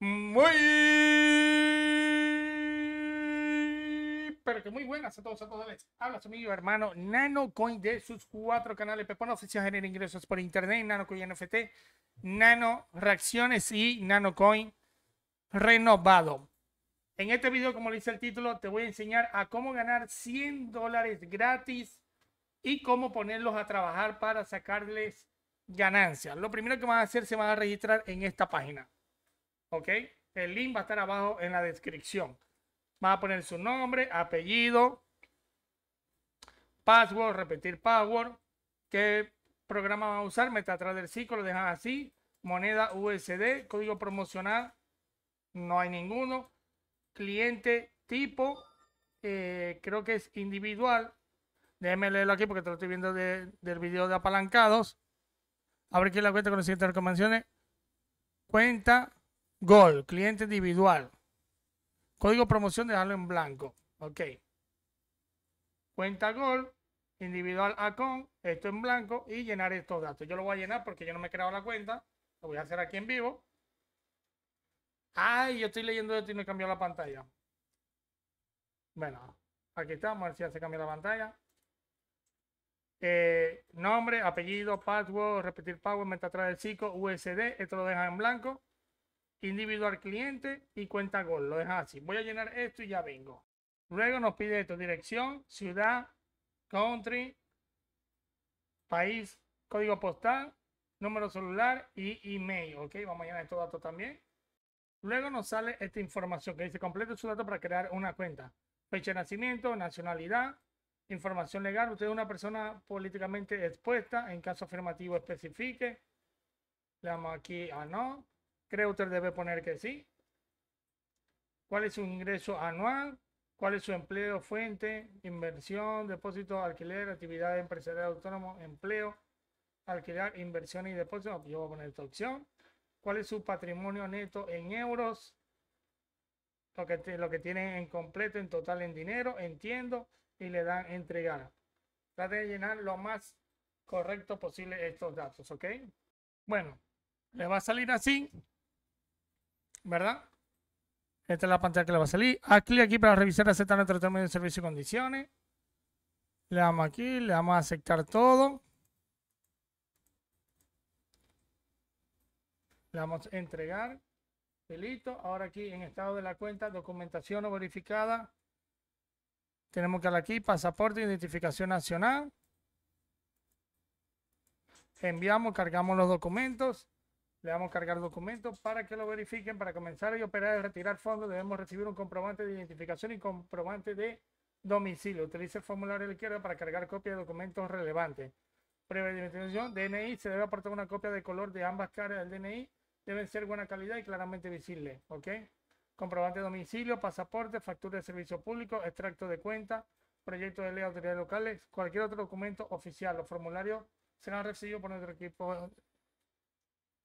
Muy, pero que muy buenas a todos, a todos. Habla su amigo hermano NanoCoin de sus cuatro canales. Pepón Oficial genera ingresos por internet, NanoCoin NFT, Nano Reacciones y NanoCoin Renovado. En este video, como dice el título, te voy a enseñar a cómo ganar 100 dólares gratis y cómo ponerlos a trabajar para sacarles ganancias. Lo primero que van a hacer, se van a registrar en esta página. ¿Ok? El link va a estar abajo en la descripción. Va a poner su nombre, apellido, password, repetir password, qué programa va a usar, atrás del ciclo, lo dejan así, moneda USD, código promocional, no hay ninguno, cliente tipo, eh, creo que es individual, déjenme leerlo aquí porque te lo estoy viendo del video de apalancados, abre aquí la cuenta con las siguientes recomendaciones, cuenta, Gol, cliente individual. Código promoción, dejarlo en blanco. Ok. Cuenta Gol, individual con esto en blanco y llenar estos datos. Yo lo voy a llenar porque yo no me he creado la cuenta. Lo voy a hacer aquí en vivo. Ay, yo estoy leyendo esto y no he cambiado la pantalla. Bueno, aquí estamos, a ver si ya se cambia la pantalla. Eh, nombre, apellido, password, repetir password, meta atrás del chico, USD, esto lo dejan en blanco individual cliente y cuenta gol. Lo deja así. Voy a llenar esto y ya vengo. Luego nos pide esto, dirección, ciudad, country, país, código postal, número celular y email. Ok, vamos a llenar estos datos también. Luego nos sale esta información que dice completo su dato para crear una cuenta. Fecha de nacimiento, nacionalidad, información legal. Usted es una persona políticamente expuesta. En caso afirmativo especifique. Le damos aquí a no usted debe poner que sí. ¿Cuál es su ingreso anual? ¿Cuál es su empleo, fuente, inversión, depósito, alquiler, actividad empresarial autónomo, empleo, alquiler, inversión y depósito? Yo voy a poner esta opción. ¿Cuál es su patrimonio neto en euros? Lo que, lo que tiene en completo, en total, en dinero, entiendo, y le dan entregar. Trate de llenar lo más correcto posible estos datos, ¿ok? Bueno, le va a salir así. ¿verdad? Esta es la pantalla que le va a salir. Aquí, aquí para revisar, aceptar nuestro término de servicio y condiciones. Le damos aquí, le damos a aceptar todo. Le damos a entregar. Delito. Ahora aquí en estado de la cuenta, documentación o verificada. Tenemos que darle aquí pasaporte, identificación nacional. Enviamos, cargamos los documentos. Le damos cargar documentos para que lo verifiquen. Para comenzar y operar y retirar fondos debemos recibir un comprobante de identificación y comprobante de domicilio. Utilice el formulario de la izquierda para cargar copia de documentos relevantes. Prueba de identificación, DNI. Se debe aportar una copia de color de ambas caras del DNI. Deben ser buena calidad y claramente visible. ¿Ok? Comprobante de domicilio, pasaporte, factura de servicio público, extracto de cuenta, proyecto de ley de autoridades locales, cualquier otro documento oficial. Los formularios serán recibidos por nuestro equipo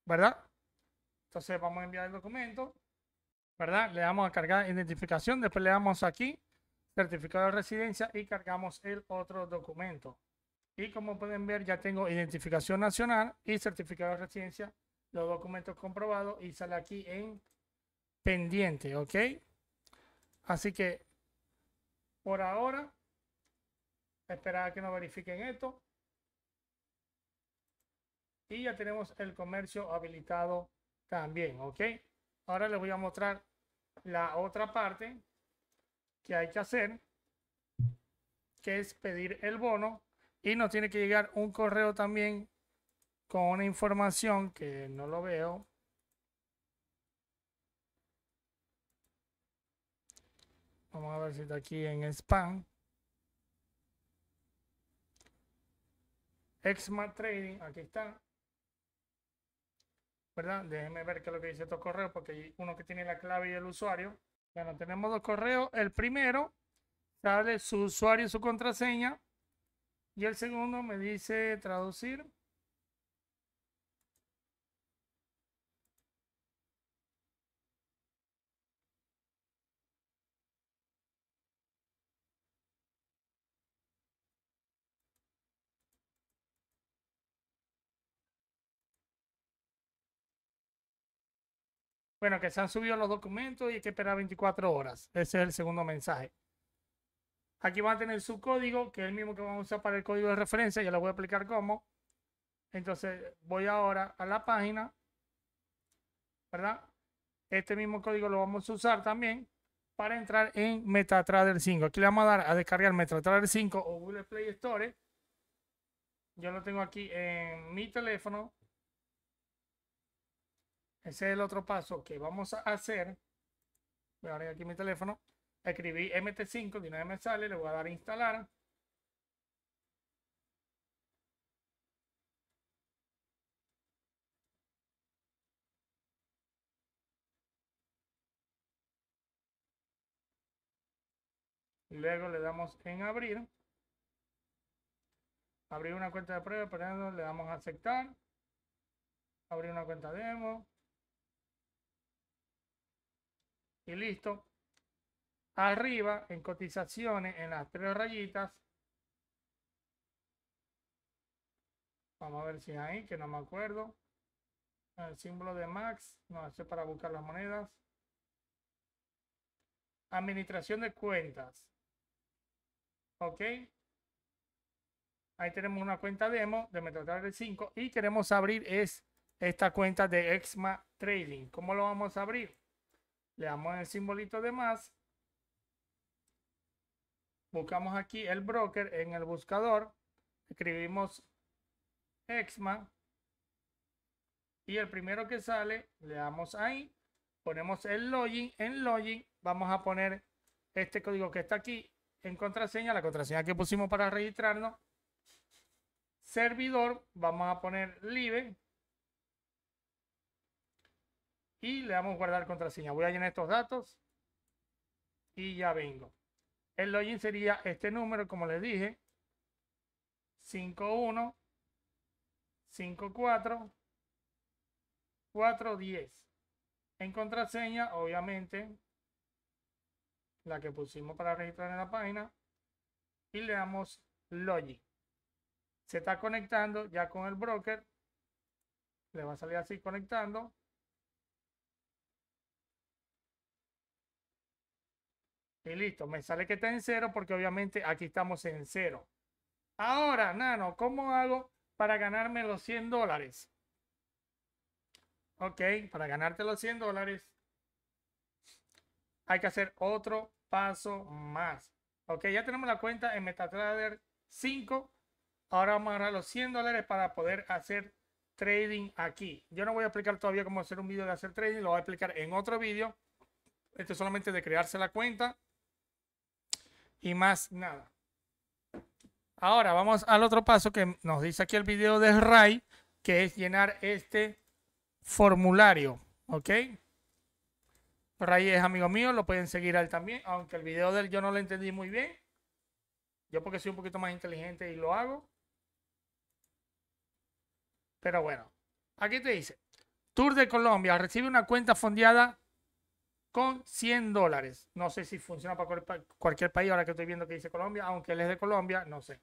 ¿verdad? Entonces vamos a enviar el documento, ¿verdad? Le damos a cargar identificación, después le damos aquí certificado de residencia y cargamos el otro documento. Y como pueden ver, ya tengo identificación nacional y certificado de residencia, los documentos comprobados y sale aquí en pendiente, ¿ok? Así que por ahora, esperar a que nos verifiquen esto y ya tenemos el comercio habilitado también, ¿ok? Ahora les voy a mostrar la otra parte que hay que hacer, que es pedir el bono y nos tiene que llegar un correo también con una información que no lo veo. Vamos a ver si está aquí en spam. Exma Trading, aquí está. ¿verdad? Déjenme ver qué es lo que dice estos correos, porque hay uno que tiene la clave y el usuario. Bueno, tenemos dos correos. El primero sale su usuario y su contraseña. Y el segundo me dice traducir. Bueno, que se han subido los documentos y hay que esperar 24 horas. Ese es el segundo mensaje. Aquí van a tener su código, que es el mismo que vamos a usar para el código de referencia. Ya lo voy a explicar cómo. Entonces, voy ahora a la página. ¿Verdad? Este mismo código lo vamos a usar también para entrar en MetaTrader 5. Aquí le vamos a dar a descargar MetaTrader 5 o Google Play Store. Yo lo tengo aquí en mi teléfono. Ese es el otro paso que vamos a hacer. Voy a abrir aquí mi teléfono. Escribí MT5, que me sale, le voy a dar a instalar. Luego le damos en abrir. Abrir una cuenta de prueba, pero le damos a aceptar. Abrir una cuenta demo. y listo. Arriba en cotizaciones en las tres rayitas. Vamos a ver si hay ahí, que no me acuerdo. El símbolo de Max. No, sé para buscar las monedas. Administración de cuentas. Ok. Ahí tenemos una cuenta demo de MetaTrader 5 y queremos abrir es esta cuenta de Exma Trading. ¿Cómo lo vamos a abrir? Le damos el simbolito de más. Buscamos aquí el broker en el buscador. Escribimos Exma. Y el primero que sale, le damos ahí. Ponemos el login. En login vamos a poner este código que está aquí en contraseña. La contraseña que pusimos para registrarnos. Servidor, vamos a poner live y le damos guardar contraseña. Voy a llenar estos datos y ya vengo. El login sería este número, como les dije, 51 54 410. En contraseña, obviamente, la que pusimos para registrar en la página y le damos login. Se está conectando ya con el broker. Le va a salir así conectando. Y listo, me sale que está en cero porque obviamente aquí estamos en cero. Ahora, Nano, ¿cómo hago para ganarme los 100 dólares? Ok, para ganarte los 100 dólares hay que hacer otro paso más. Ok, ya tenemos la cuenta en MetaTrader 5. Ahora vamos a agarrar los 100 dólares para poder hacer trading aquí. Yo no voy a explicar todavía cómo hacer un video de hacer trading, lo voy a explicar en otro video. Esto es solamente de crearse la cuenta y más nada. Ahora vamos al otro paso que nos dice aquí el video de rai que es llenar este formulario, ¿ok? Ray es amigo mío, lo pueden seguir al también, aunque el video de él yo no lo entendí muy bien. Yo porque soy un poquito más inteligente y lo hago. Pero bueno, aquí te dice, Tour de Colombia, recibe una cuenta fondeada con 100 dólares. No sé si funciona para cualquier país, ahora que estoy viendo que dice Colombia, aunque él es de Colombia, no sé.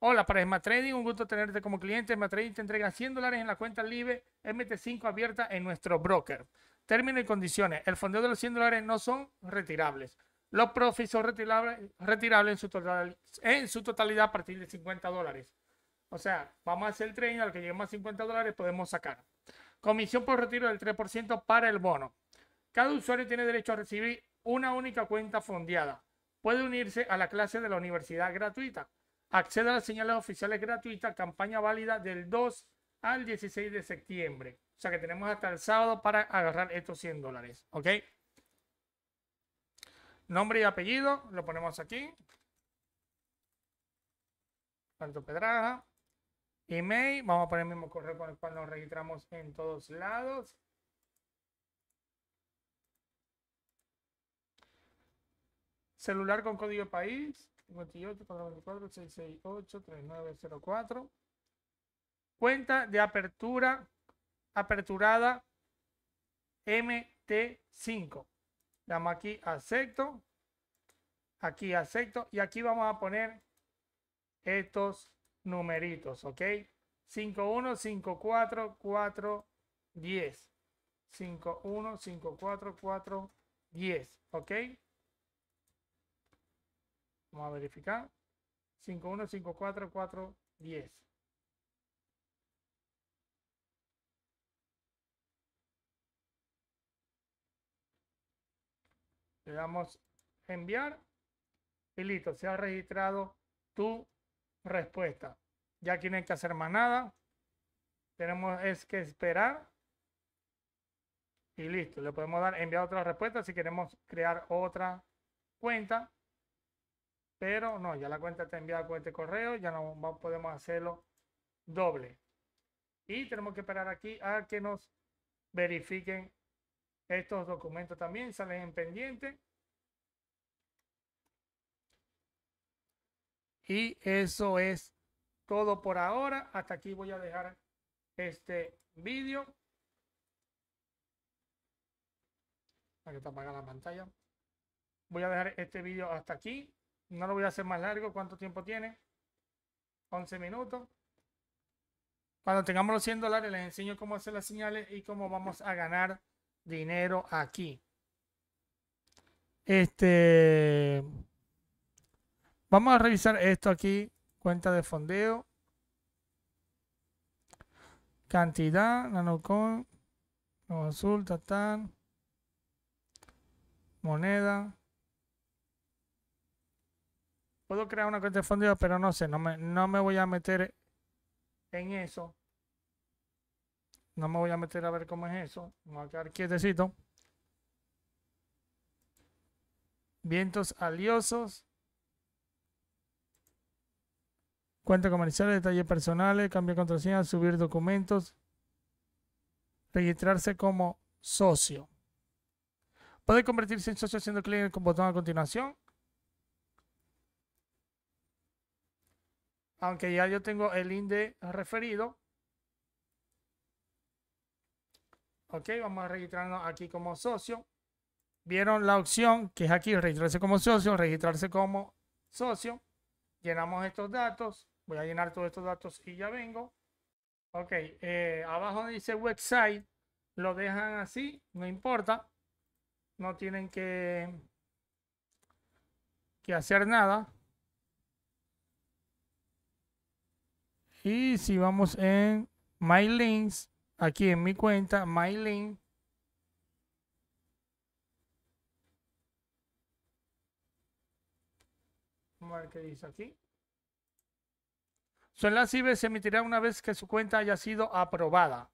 Hola, para Smart Trading, un gusto tenerte como cliente. Smart Trading te entrega 100 dólares en la cuenta Libre MT5 abierta en nuestro broker. Términos y condiciones. El fondeo de los 100 dólares no son retirables. Los profits son retirables, en, su en su totalidad a partir de 50 dólares. O sea, vamos a hacer el trading, al que lleguemos a 50 dólares podemos sacar. Comisión por retiro del 3% para el bono. Cada usuario tiene derecho a recibir una única cuenta fondeada. Puede unirse a la clase de la universidad gratuita. accede a las señales oficiales gratuitas, campaña válida del 2 al 16 de septiembre. O sea que tenemos hasta el sábado para agarrar estos 100 dólares. ¿Ok? Nombre y apellido, lo ponemos aquí. Santo Pedraja. Email, vamos a poner el mismo correo con el cual nos registramos en todos lados. Celular con código país 58 668 3904. Cuenta de apertura aperturada MT5. Damos aquí acepto. Aquí acepto. Y aquí vamos a poner estos numeritos, ¿ok? 5154410. 5154410, ¿ok? Vamos a verificar. 5154410. Le damos enviar y listo, se ha registrado tu respuesta. Ya tiene que hacer más nada. Tenemos es que esperar y listo. Le podemos dar enviar otra respuesta si queremos crear otra cuenta pero no, ya la cuenta está enviada con este correo, ya no podemos hacerlo doble. Y tenemos que esperar aquí a que nos verifiquen estos documentos también, salen en pendiente. Y eso es todo por ahora. Hasta aquí voy a dejar este vídeo. Aquí está la pantalla. Voy a dejar este vídeo hasta aquí. No lo voy a hacer más largo. ¿Cuánto tiempo tiene? 11 minutos. Cuando tengamos los 100 dólares, les enseño cómo hacer las señales y cómo vamos a ganar dinero aquí. Este. Vamos a revisar esto aquí. Cuenta de fondeo. Cantidad, nano nuevo azul, tatán, moneda, Puedo crear una cuenta de fondo, pero no sé, no me, no me voy a meter en eso. No me voy a meter a ver cómo es eso. Vamos a quedar quietecito. Vientos aliosos. Cuenta comercial, detalles personales, de contraseña, subir documentos. Registrarse como socio. Puede convertirse en socio haciendo clic en el botón a continuación aunque ya yo tengo el INDE referido. Ok, vamos a registrarnos aquí como socio. Vieron la opción que es aquí, registrarse como socio, registrarse como socio. Llenamos estos datos. Voy a llenar todos estos datos y ya vengo. Ok, eh, abajo dice website. Lo dejan así, no importa. No tienen que, que hacer nada. Y si vamos en My Links, aquí en mi cuenta, My Link. Vamos a ver qué dice aquí. Su enlace IBE se emitirá una vez que su cuenta haya sido aprobada.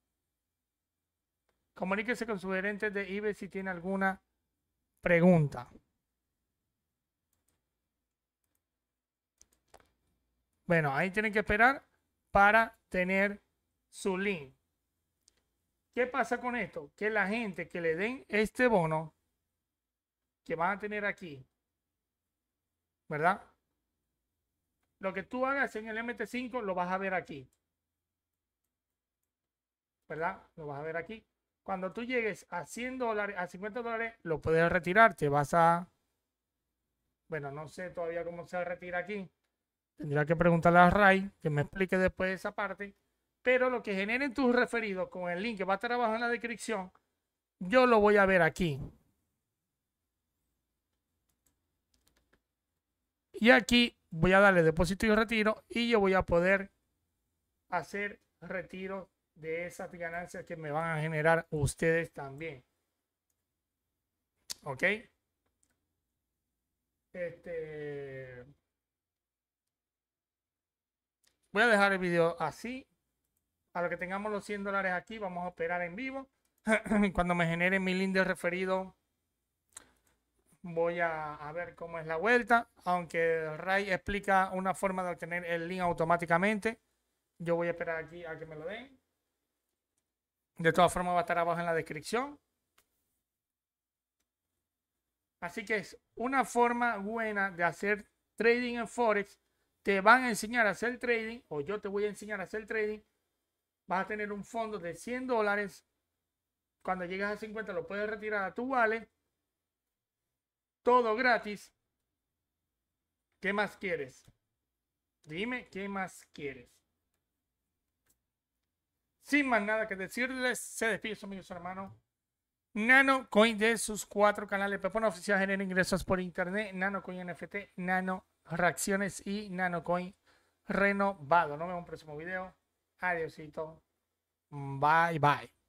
Comuníquese con su gerente de IBE si tiene alguna pregunta. Bueno, ahí tienen que esperar para tener su link. ¿Qué pasa con esto? Que la gente que le den este bono que van a tener aquí, ¿verdad? Lo que tú hagas en el MT5 lo vas a ver aquí. ¿Verdad? Lo vas a ver aquí. Cuando tú llegues a 100 dólares, a 50 dólares, lo puedes retirar. Te vas a... Bueno, no sé todavía cómo se retira aquí. Tendría que preguntarle a Ray que me explique después esa parte. Pero lo que generen tus referidos con el link que va a estar abajo en la descripción, yo lo voy a ver aquí. Y aquí voy a darle depósito y retiro y yo voy a poder hacer retiro de esas ganancias que me van a generar ustedes también. ¿Ok? Este... Voy a dejar el video así. A lo que tengamos los 100 dólares aquí, vamos a operar en vivo. Cuando me genere mi link de referido, voy a, a ver cómo es la vuelta. Aunque Ray explica una forma de obtener el link automáticamente, yo voy a esperar aquí a que me lo den. De todas formas, va a estar abajo en la descripción. Así que es una forma buena de hacer trading en Forex te van a enseñar a hacer trading, o yo te voy a enseñar a hacer trading, vas a tener un fondo de 100 dólares, cuando llegas a 50 lo puedes retirar a tu vale todo gratis. ¿Qué más quieres? Dime, ¿qué más quieres? Sin más nada que decirles, se despide su amigo hermano. Nano de sus cuatro canales. Pepón Oficial genera ingresos por internet. Nano NFT, Nano reacciones y nanocoin renovado. Nos vemos en un próximo video. Adiósito. Bye bye.